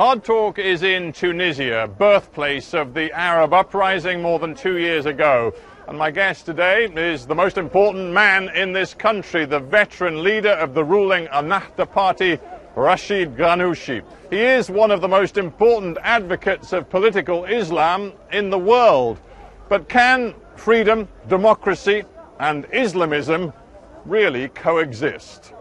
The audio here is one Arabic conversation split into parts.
Hard Talk is in Tunisia, birthplace of the Arab uprising more than two years ago. And my guest today is the most important man in this country, the veteran leader of the ruling Ennahda party, Rashid Ghanouchi. He is one of the most important advocates of political Islam in the world. But can freedom, democracy, and Islamism really coexist?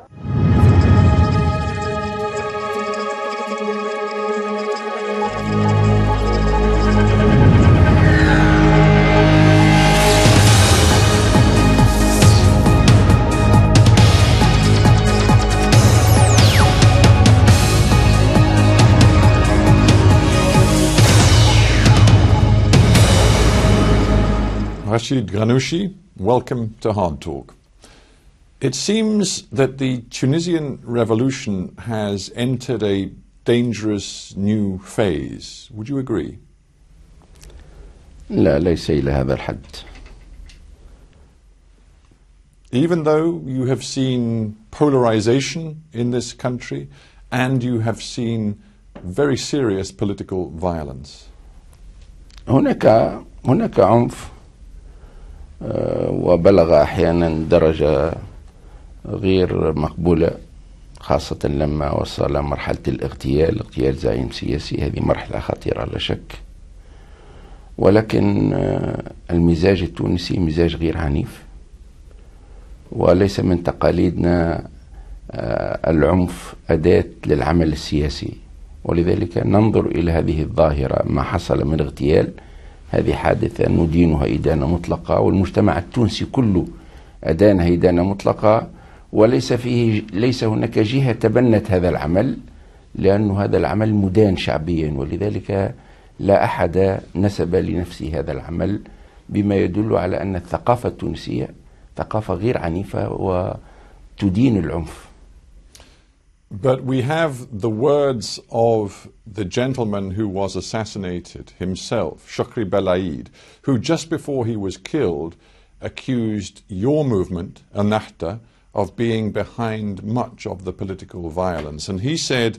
Rashid Ghanouchi. Welcome to Hard Talk. It seems that the Tunisian revolution has entered a dangerous new phase. Would you agree? لا ليس إلى هذا الحد. Even though you have seen polarization in this country and you have seen very serious political violence. هناك هناك عنف آه، وبلغ أحيانا درجة غير مقبولة خاصة لما وصل مرحلة الاغتيال اغتيال زعيم سياسي هذه مرحلة خطيرة لا شك ولكن آه، المزاج التونسي مزاج غير عنيف وليس من تقاليدنا آه، العنف أداة للعمل السياسي ولذلك ننظر إلى هذه الظاهرة ما حصل من اغتيال هذه حادثة ندينها إدانة مطلقة والمجتمع التونسي كله أدانها إدانة مطلقة وليس فيه ليس هناك جهة تبنت هذا العمل لأن هذا العمل مدان شعبيا ولذلك لا أحد نسب لنفسه هذا العمل بما يدل على أن الثقافة التونسية ثقافة غير عنيفة وتدين العنف But we have the words of the gentleman who was assassinated himself, Shukri Belaid, who just before he was killed accused your movement, Ennahda, of being behind much of the political violence. And he said,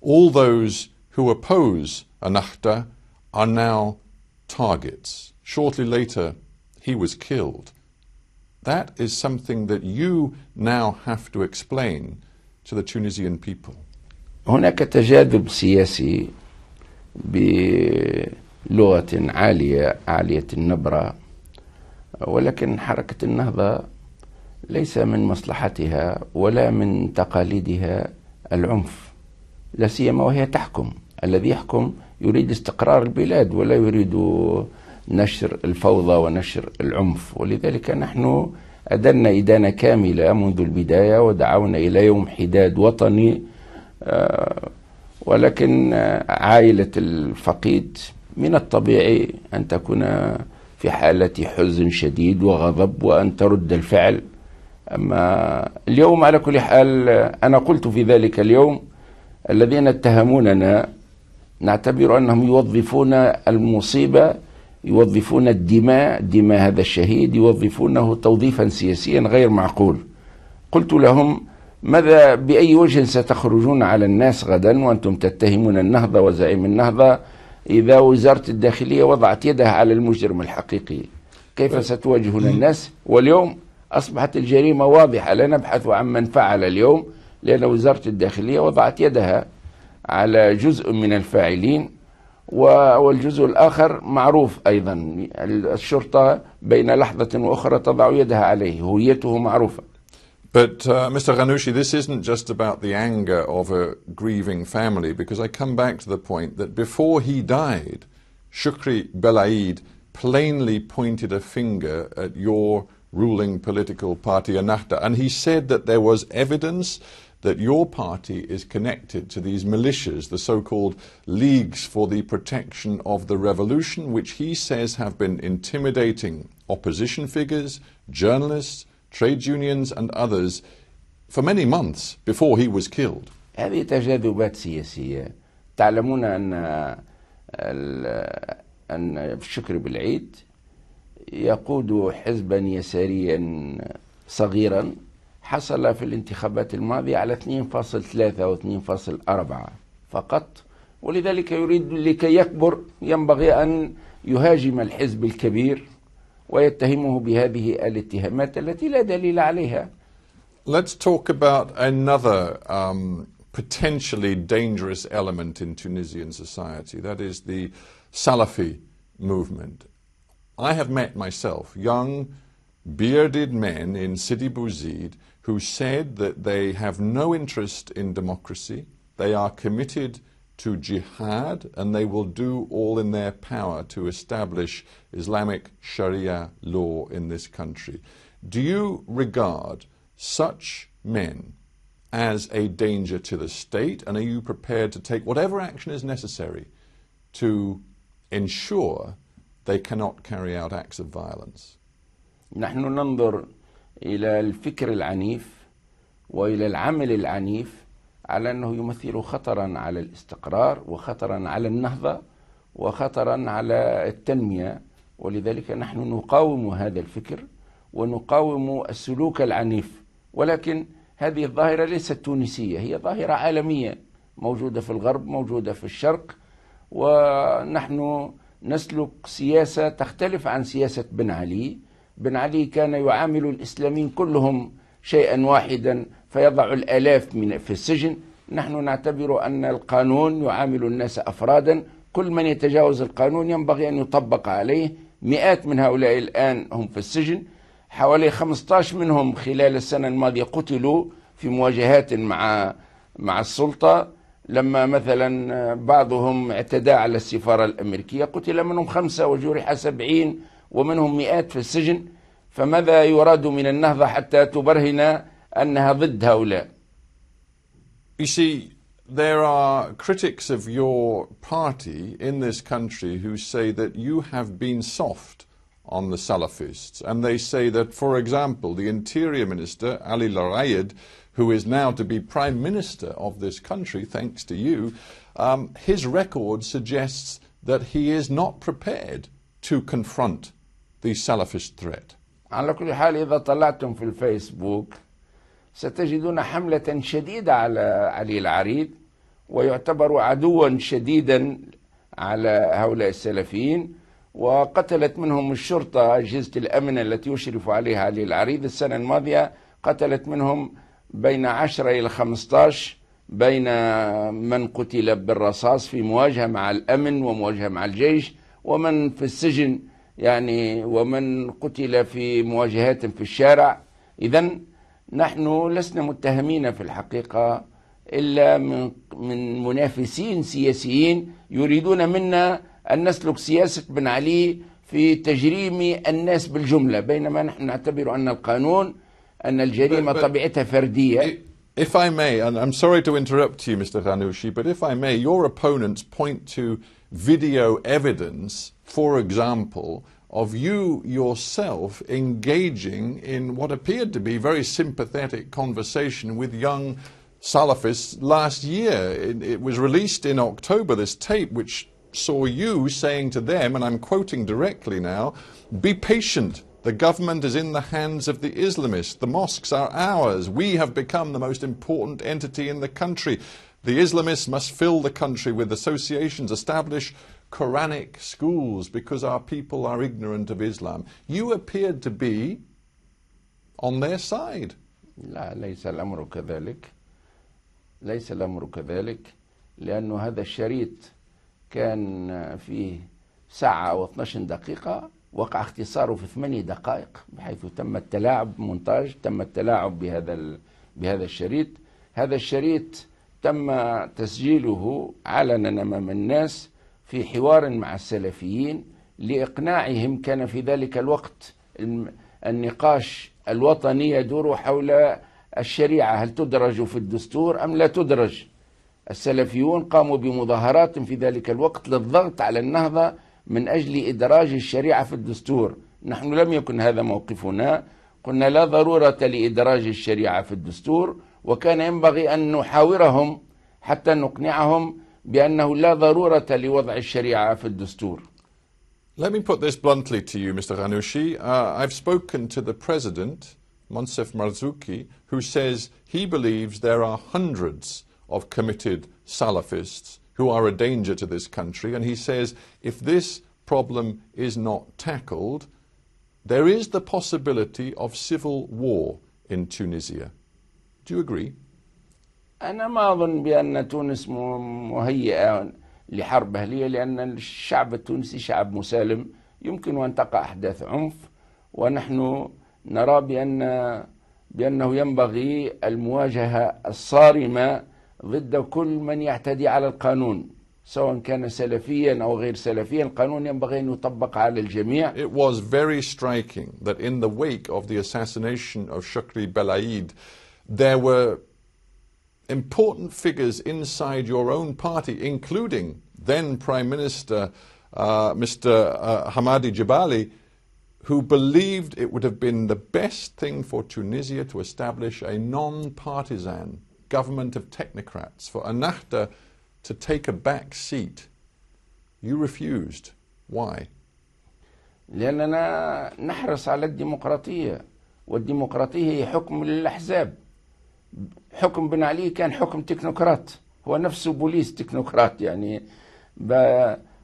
all those who oppose Ennahda are now targets. Shortly later, he was killed. That is something that you now have to explain to the Tunisian people. هناك تجاذب سياسي بلغة عالية عالية النبرة ولكن حركة النهضة ليس من مصلحتها ولا من تقاليدها العنف لا سيما وهي تحكم الذي يحكم يريد استقرار البلاد ولا يريد نشر الفوضى ونشر العنف ولذلك نحن أدلنا إدانة كاملة منذ البداية ودعونا إلى يوم حداد وطني آه، ولكن آه، عائلة الفقيد من الطبيعي أن تكون في حالة حزن شديد وغضب وأن ترد الفعل أما اليوم على كل حال آه، أنا قلت في ذلك اليوم الذين اتهموننا نعتبر أنهم يوظفون المصيبة يوظفون الدماء دماء هذا الشهيد يوظفونه توظيفا سياسيا غير معقول قلت لهم ماذا بأي وجه ستخرجون على الناس غدا وأنتم تتهمون النهضة وزعيم النهضة إذا وزارة الداخلية وضعت يدها على المجرم الحقيقي كيف ستواجهون الناس واليوم أصبحت الجريمة واضحة لا نبحث عن من فعل اليوم لأن وزارة الداخلية وضعت يدها على جزء من الفاعلين والجزء الآخر معروف أيضا الشرطة بين لحظة وأخرى تضع يدها عليه هويته معروفة But uh, Mr. Ghanoushi, this isn't just about the anger of a grieving family, because I come back to the point that before he died, Shukri Belaid plainly pointed a finger at your ruling political party, Ennahda, and he said that there was evidence that your party is connected to these militias, the so called Leagues for the Protection of the Revolution, which he says have been intimidating opposition figures, journalists, trade unions, and others for many months before he was killed. هذه تجاذبات سياسية أن أن شكر بالعيد يقود حزبا يساريا صغيرا حصل في الانتخابات الماضية على 2.3 و2.4 فقط ولذلك يريد لكي يكبر ينبغي أن يهاجم الحزب الكبير ويتهمه بهذه الاتهامات التي لا دليل عليها Let's talk about another um, potentially dangerous element in Tunisian society, that is the Salafi movement. I have met myself young bearded men in Sidi Bouzid who said that they have no interest in democracy, they are committed to jihad, and they will do all in their power to establish Islamic Sharia law in this country. Do you regard such men as a danger to the state, and are you prepared to take whatever action is necessary to ensure they cannot carry out acts of violence? نحن ننظر إلى الفكر العنيف وإلى العمل العنيف على أنه يمثل خطرا على الاستقرار وخطرا على النهضة وخطرا على التنمية ولذلك نحن نقاوم هذا الفكر ونقاوم السلوك العنيف ولكن هذه الظاهرة ليست تونسية هي ظاهرة عالمية موجودة في الغرب موجودة في الشرق ونحن نسلك سياسة تختلف عن سياسة بن علي بن علي كان يعامل الإسلاميين كلهم شيئا واحدا فيضع الآلاف من في السجن نحن نعتبر أن القانون يعامل الناس أفرادا كل من يتجاوز القانون ينبغي أن يطبق عليه مئات من هؤلاء الآن هم في السجن حوالي 15 منهم خلال السنة الماضية قتلوا في مواجهات مع مع السلطة لما مثلا بعضهم اعتدى على السفارة الأمريكية قتل منهم خمسة وجرح سبعين ومنهم مئات في السجن فماذا يراد من النهضة حتى تبرهن أنها ضد هؤلاء You see, there are critics of your party in this country who say that you have been soft on the Salafists. And they say that, for example, the Interior Minister, Ali Larayed, who is now to be Prime Minister of this country, thanks to you, um, his record suggests that he is not prepared to confront the Salafist threat. على كل حال إذا طلعتم في الفيسبوك ستجدون حملة شديدة على علي العريض ويعتبر عدوا شديدا على هؤلاء السلفيين وقتلت منهم الشرطة أجهزة الأمن التي يشرف عليها علي العريض السنة الماضية قتلت منهم بين 10 إلى 15 بين من قتل بالرصاص في مواجهة مع الأمن ومواجهة مع الجيش ومن في السجن يعني ومن قتل في مواجهات في الشارع إذا نحن لسنا متهمين في الحقيقة إلا من, من منافسين سياسيين يريدون منا أن نسلك سياسة بن علي في تجريم الناس بالجملة بينما نحن نعتبر أن القانون أن الجريمة طبيعتها فردية If I may, and I'm sorry to interrupt you, Mr. Ranushi, but if I may, your opponents point to video evidence, for example, of you yourself engaging in what appeared to be very sympathetic conversation with young Salafists last year. It, it, was released in October, this tape, which saw you saying to them, and I'm quoting directly now, be patient. The government is in the hands of the Islamists. The mosques are ours. We have become the most important entity in the country. The Islamists must fill the country with associations, establish Quranic schools because our people are ignorant of Islam. You appeared to be on their side. لا ليس الأمر كذلك ليس الأمر كذلك لأن هذا الشريط كان فيه ساعة و12 دقيقة وقع اختصاره في 8 دقائق بحيث تم التلاعب مونتاج تم التلاعب بهذا بهذا الشريط هذا الشريط تم تسجيله علنا امام الناس في حوار مع السلفيين لاقناعهم كان في ذلك الوقت النقاش الوطني يدور حول الشريعه هل تدرج في الدستور ام لا تدرج السلفيون قاموا بمظاهرات في ذلك الوقت للضغط على النهضه من اجل ادراج الشريعه في الدستور نحن لم يكن هذا موقفنا قلنا لا ضروره لادراج الشريعه في الدستور وكان ينبغي أن نحاورهم حتى نقنعهم بأنه لا ضرورة لوضع الشريعة في الدستور Let me put this bluntly to you, Mr. Ghanouchi. Uh, I've spoken to the president, Monsef Marzouki, who says he believes there are hundreds of committed Salafists who are a danger to this country. And he says if this problem is not tackled, there is the possibility of civil war in Tunisia. Do you agree? أنا ما أظن بأن تونس مهيئة لحرب أهلية لأن الشعب التونسي شعب مسالم يمكن أن تقع أحداث عنف ونحن نرى بأن بأنه ينبغي المواجهة الصارمة ضد كل من يعتدي على القانون سواء كان سلفيا أو غير سلفيا القانون ينبغي أن يطبق على الجميع It was very striking that in the wake of the assassination of Shukri Belaid there were important figures inside your own party, including then Prime Minister uh, Mr. Uh, Hamadi Jabali, who believed it would have been the best thing for Tunisia to establish a non partisan government of technocrats, for Ennahda to take a back seat. You refused. Why? لأننا نحرص على الديمقراطية والديمقراطية هي حكم للأحزاب حكم بن علي كان حكم تكنوقراط هو نفسه بوليس تكنوقراط يعني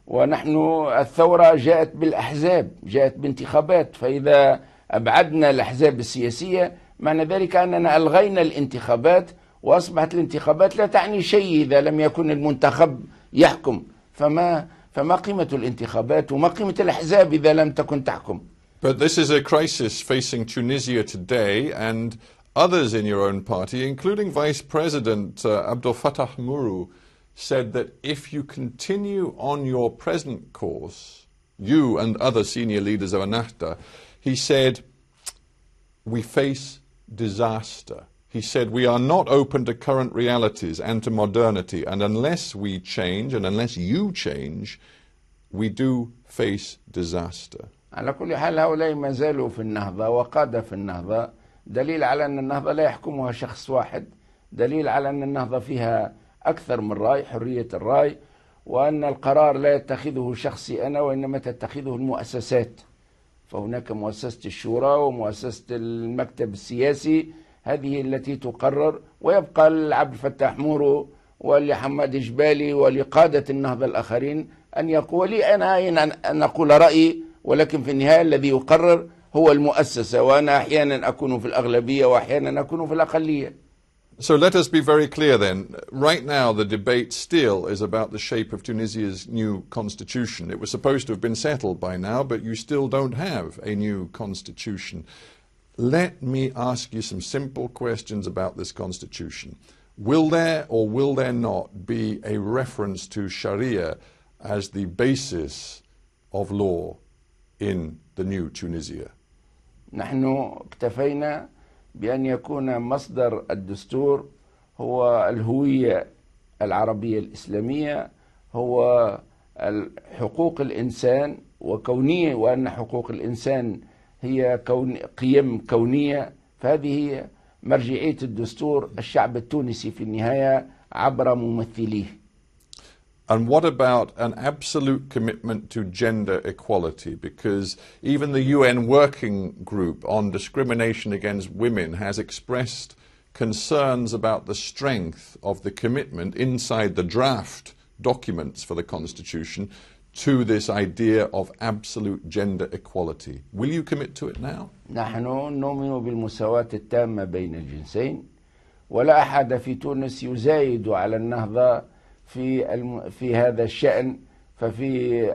ونحن الثورة جاءت بالأحزاب جاءت بانتخابات فإذا أبعدنا الأحزاب السياسية معنى ذلك أننا ألغينا الانتخابات وأصبحت الانتخابات لا تعني شيء إذا لم يكن المنتخب يحكم فما فما قيمة الانتخابات وما قيمة الأحزاب إذا لم تكن تحكم But this is a crisis facing Tunisia today and Others in your own party, including Vice President uh, Abdel Fattah Muru, said that if you continue on your present course, you and other senior leaders of Ennahda, he said, we face disaster. He said, We are not open to current realities and to modernity, and unless we change, and unless you change, we do face disaster. دليل على أن النهضة لا يحكمها شخص واحد دليل على أن النهضة فيها أكثر من رأي حرية الرأي وأن القرار لا يتخذه شخصي أنا وإنما تتخذه المؤسسات فهناك مؤسسة الشورى ومؤسسة المكتب السياسي هذه التي تقرر ويبقى العبد الفتاح مورو ولحماد جبالي ولقادة النهضة الآخرين أن يقول لي أنا أن أقول رأيي ولكن في النهاية الذي يقرر هو المؤسسة وأنا أحيانا أكون في الأغلبية وأحيانا أكون في الأقلية So let us be very clear then. Right now, the debate still is about the shape of Tunisia's new constitution. It was supposed to have been settled by now, but you still don't have a new constitution. Let me ask you some simple questions about this constitution. Will there or will there not be a reference to Sharia as the basis of law in the new Tunisia? نحن اكتفينا بأن يكون مصدر الدستور هو الهوية العربية الإسلامية هو حقوق الإنسان وكونية وأن حقوق الإنسان هي كون قيم كونية فهذه مرجعية الدستور الشعب التونسي في النهاية عبر ممثليه And what about an absolute commitment to gender equality? Because even the UN Working Group on Discrimination Against Women has expressed concerns about the strength of the commitment inside the draft documents for the Constitution to this idea of absolute gender equality. Will you commit to it now? ولا أحد في تونس يزايد على النهضة في الم... في هذا الشأن ففي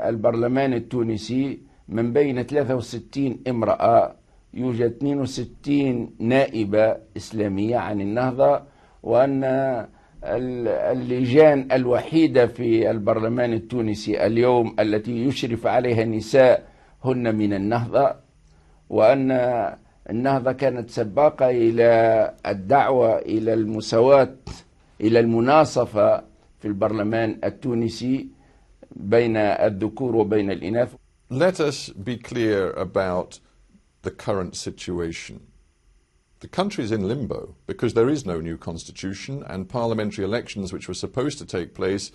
البرلمان التونسي من بين 63 امرأة يوجد 62 نائبة إسلامية عن النهضة وأن اللجان الوحيدة في البرلمان التونسي اليوم التي يشرف عليها نساء هن من النهضة وأن النهضة كانت سباقة إلى الدعوة إلى المساواة إلى المناصفة في البرلمان التونسي بين الذكور وبين الإناث. Let us be clear about the current situation. The country is in limbo because there is no new constitution and parliamentary elections which were supposed to take place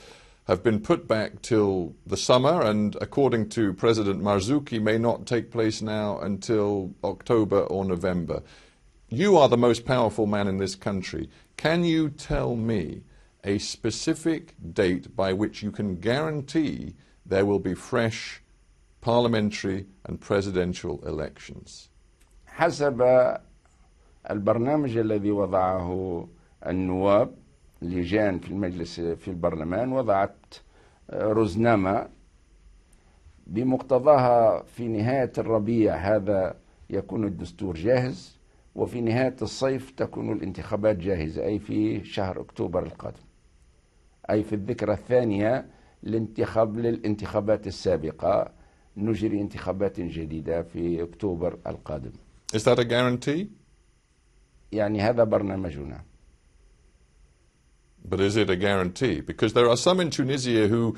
have been put back till the summer, and according to President Marzuki, may not take place now until October or November. You are the most powerful man in this country. Can you tell me a specific date by which you can guarantee there will be fresh parliamentary and presidential elections. حسب البرنامج الذي وضعه النواب لجان في المجلس في البرلمان وضعت رزنامة بمقتضاها في نهاية الربيع هذا يكون الدستور جاهز وفي نهاية الصيف تكون الانتخابات جاهزة أي في شهر أكتوبر القادم أي في الذكرى الثانية لانتخاب للانتخابات السابقة نجري انتخابات جديدة في أكتوبر القادم Is that a guarantee? يعني هذا برنامجنا But is it a guarantee? Because there are some in Tunisia who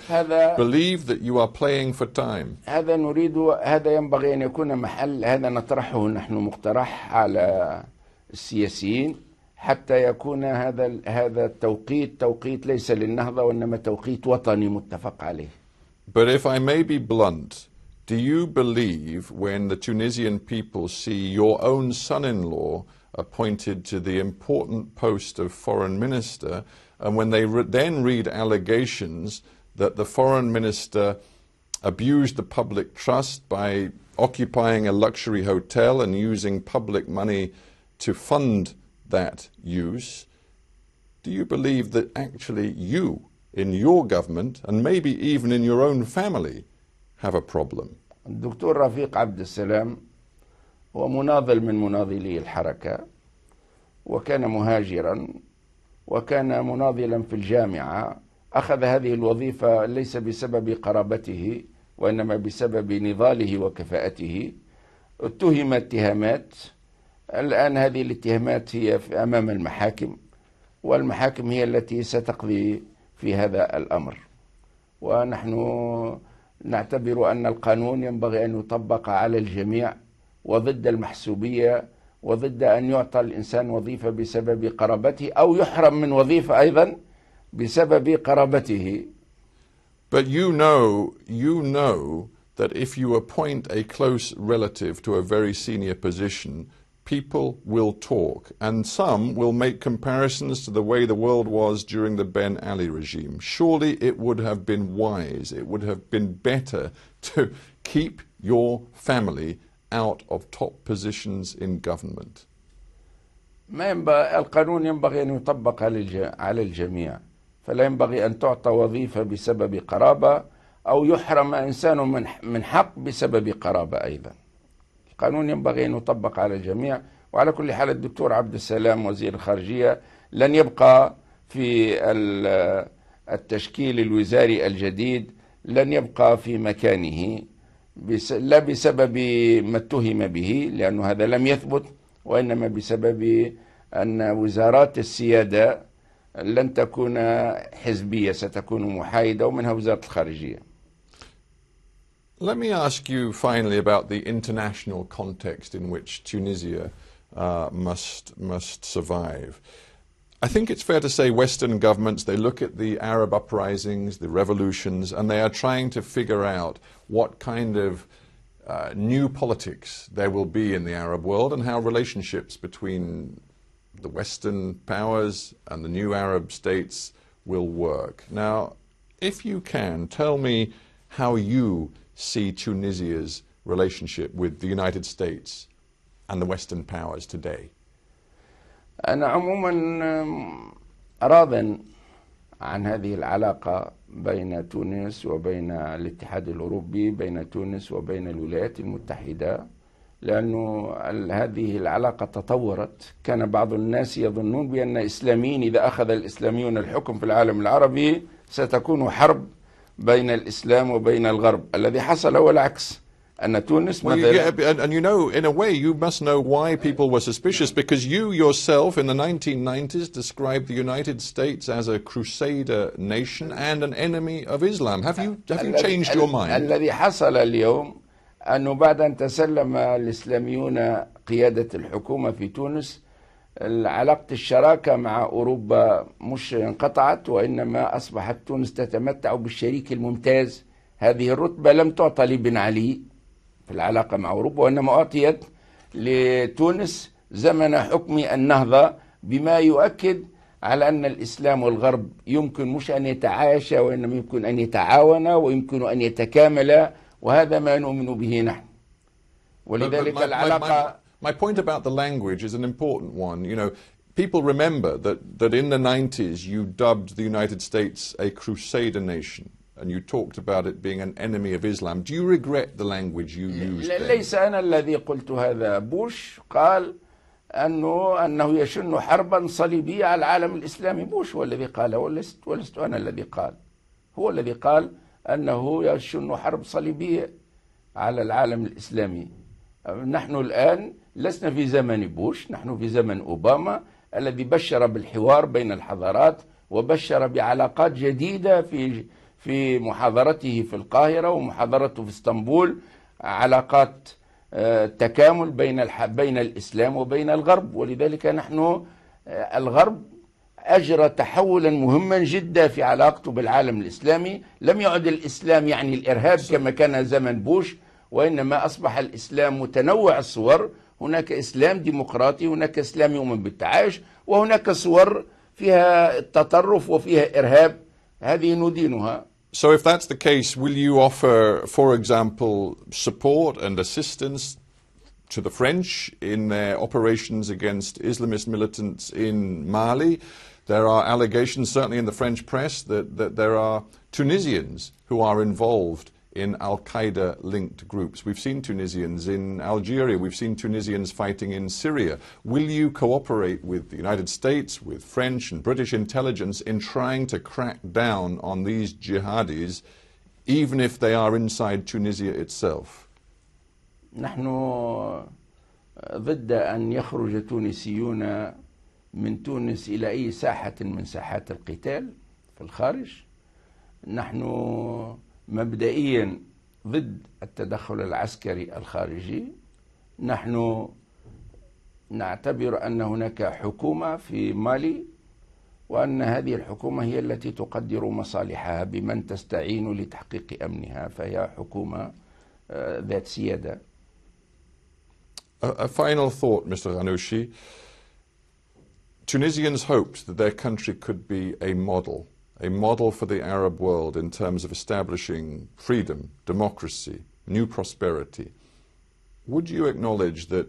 believe that you are playing for time. هذا نريد هذا ينبغي أن يكون محل هذا نطرحه نحن مقترح على السياسيين حتى يكون هذا هذا التوقيت توقيت ليس للنهضة وإنما توقيت وطني متفق عليه. But if I may be blunt, do you believe when the Tunisian people see your own son-in-law appointed to the important post of foreign minister, and when they re then read allegations that the foreign minister abused the public trust by occupying a luxury hotel and using public money to fund that use, do you believe that actually you, in your government, and maybe even in your own family, have a problem? الدكتور رفيق عبد السلام هو مناضل من مناضلي الحركة وكان مهاجرا وكان مناضلا في الجامعة أخذ هذه الوظيفة ليس بسبب قرابته وإنما بسبب نضاله وكفاءته اتهم اتهامات الآن هذه الاتهامات هي أمام المحاكم والمحاكم هي التي ستقضي في هذا الأمر ونحن نعتبر أن القانون ينبغي أن يطبق على الجميع وضد المحسوبية وضد أن يعطى الإنسان وظيفة بسبب قرابته أو يحرم من وظيفة أيضا بسبب قرابته But you know, you know that if you appoint a close relative to a very senior position, people will talk, and some will make comparisons to the way the world was during the Ben Ali regime. Surely it would have been wise, it would have been better to keep your family out of top positions in government. ما ينبغي القانون ينبغي أن يطبق على الجميع فلا ينبغي أن تعطى وظيفة بسبب قرابة أو يحرم إنسان من حق بسبب قرابة أيضاً قانون ينبغي أن يطبق على الجميع وعلى كل حال الدكتور عبد السلام وزير الخارجية لن يبقى في التشكيل الوزاري الجديد لن يبقى في مكانه لا بسبب ما اتهم به لأن هذا لم يثبت وإنما بسبب أن وزارات السيادة لن تكون حزبية ستكون محايدة ومنها وزارة الخارجية Let me ask you finally about the international context in which Tunisia uh, must, must survive. I think it's fair to say Western governments, they look at the Arab uprisings, the revolutions, and they are trying to figure out what kind of uh, new politics there will be in the Arab world and how relationships between the Western powers and the new Arab states will work. Now, if you can, tell me how you see Tunisia's relationship with the United States and the Western powers today? أنا عموما راض عن هذه العلاقة بين تونس وبين الاتحاد الأوروبي بين تونس وبين الولايات المتحدة لأنه هذه العلاقة تطورت كان بعض الناس يظنون بأن إسلاميين إذا أخذ الإسلاميون الحكم في العالم العربي ستكون حرب بين الإسلام وبين الغرب الذي حصل هو العكس أن تونس well, you, yeah, and you know, in a way, you must know why people were suspicious because you yourself in the 1990s described the United States as a crusader nation and an enemy of Islam. Have you, have you changed your mind? الذي حصل اليوم أنه بعد أن تسلم الإسلاميون قيادة الحكومة في تونس علاقة الشراكة مع أوروبا مش انقطعت وإنما أصبحت تونس تتمتع بالشريك الممتاز هذه الرتبة لم تعطى لبن علي في العلاقة مع أوروبا وإنما أعطيت لتونس زمن حكم النهضة بما يؤكد على أن الإسلام والغرب يمكن مش أن يتعايشا وإنما يمكن أن يتعاونا ويمكن أن يتكاملا وهذا ما نؤمن به نحن ولذلك العلاقة My point about the language is an important one. You know, people remember that, that in the 90s you dubbed the United States a crusader nation. And you talked about it being an enemy of Islam. Do you regret the language you used? ليس أنا الذي قلت هذا. بوش قال أنه أنه يشن حربا صليبية على العالم الإسلامي. بوش هو الذي قال ولست ولست أنا الذي قال. هو الذي قال أنه يشن حرب صليبية على العالم الإسلامي. نحن الآن لسنا في زمن بوش نحن في زمن أوباما الذي بشر بالحوار بين الحضارات وبشر بعلاقات جديدة في في محاضرته في القاهرة ومحاضرته في اسطنبول علاقات آه، تكامل بين بين الإسلام وبين الغرب ولذلك نحن آه، الغرب أجرى تحولا مهما جدا في علاقته بالعالم الإسلامي لم يعد الإسلام يعني الإرهاب كما كان زمن بوش وإنما أصبح الإسلام متنوع الصور هناك إسلام ديمقراطي هناك إسلام يؤمن بالتعايش وهناك صور فيها التطرف وفيها إرهاب هذه ندينها So if that's the case, will you offer, for example, support and assistance to the French in their operations against Islamist militants in Mali? There are allegations, certainly in the French press, that, that there are Tunisians who are involved in Al Qaeda linked groups. We've seen Tunisians in Algeria. We've seen Tunisians fighting in Syria. Will you cooperate with the United States, with French and British intelligence in trying to crack down on these jihadis, even if they are inside Tunisia itself? نحن ضد أن يخرج تونسيون من تونس إلى أي ساحة من ساحات القتال في الخارج نحن مبدئيا ضد التدخل العسكري الخارجي نحن نعتبر ان هناك حكومه في مالي وان هذه الحكومه هي التي تقدر مصالحها بمن تستعين لتحقيق امنها فهي حكومه آه، ذات سياده. A, final thought, Mr. Ghanouchi. Tunisians hoped that their country could be a model a model for the Arab world in terms of establishing freedom, democracy, new prosperity, would you acknowledge that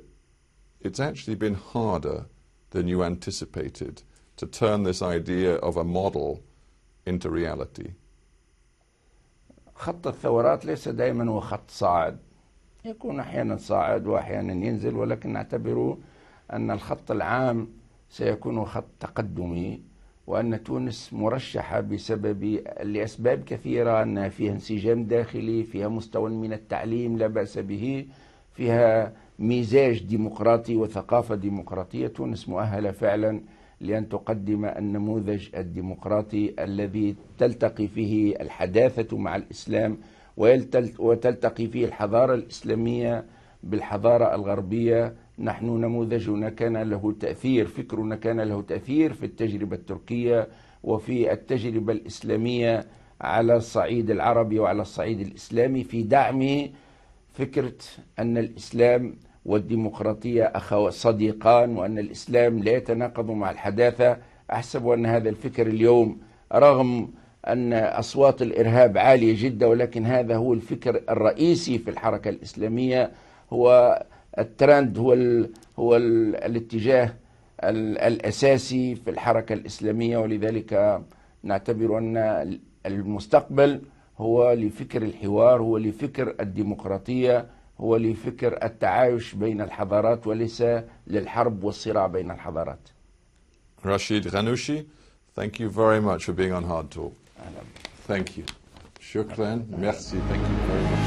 it's actually been harder than you anticipated to turn this idea of a model into reality? خط الثورات ليس دائما هو خط صاعد يكون احيانا صاعد واحيانا ينزل ولكن نعتبر ان الخط العام سيكون خط تقدمي وأن تونس مرشحة بسبب لأسباب كثيرة أن فيها انسجام داخلي فيها مستوى من التعليم لا بأس به فيها مزاج ديمقراطي وثقافة ديمقراطية تونس مؤهلة فعلا لأن تقدم النموذج الديمقراطي الذي تلتقي فيه الحداثة مع الإسلام وتلتقي فيه الحضارة الإسلامية بالحضارة الغربية نحن نموذجنا كان له تأثير فكرنا كان له تأثير في التجربة التركية وفي التجربة الإسلامية على الصعيد العربي وعلى الصعيد الإسلامي في دعم فكرة أن الإسلام والديمقراطية صديقان وأن الإسلام لا يتناقض مع الحداثة أحسب أن هذا الفكر اليوم رغم أن أصوات الإرهاب عالية جدا ولكن هذا هو الفكر الرئيسي في الحركة الإسلامية هو الترند هو الـ هو الـ الاتجاه الـ الاساسي في الحركه الاسلاميه ولذلك نعتبر ان المستقبل هو لفكر الحوار هو لفكر الديمقراطيه هو لفكر التعايش بين الحضارات وليس للحرب والصراع بين الحضارات. رشيد غنوشي thank you very much for being on Hard Talk. Thank you. شكرا Merci. Thank you very much.